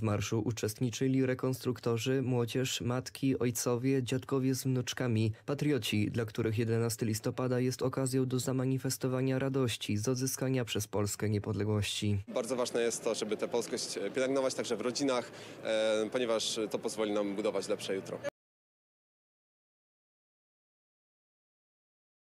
W marszu uczestniczyli rekonstruktorzy, młodzież, matki, ojcowie, dziadkowie z wnuczkami, patrioci, dla których 11 listopada jest okazją do zamanifestowania radości z odzyskania przez Polskę niepodległości. Bardzo ważne jest to, żeby tę polskość pielęgnować także w rodzinach, e, ponieważ to pozwoli nam budować lepsze jutro.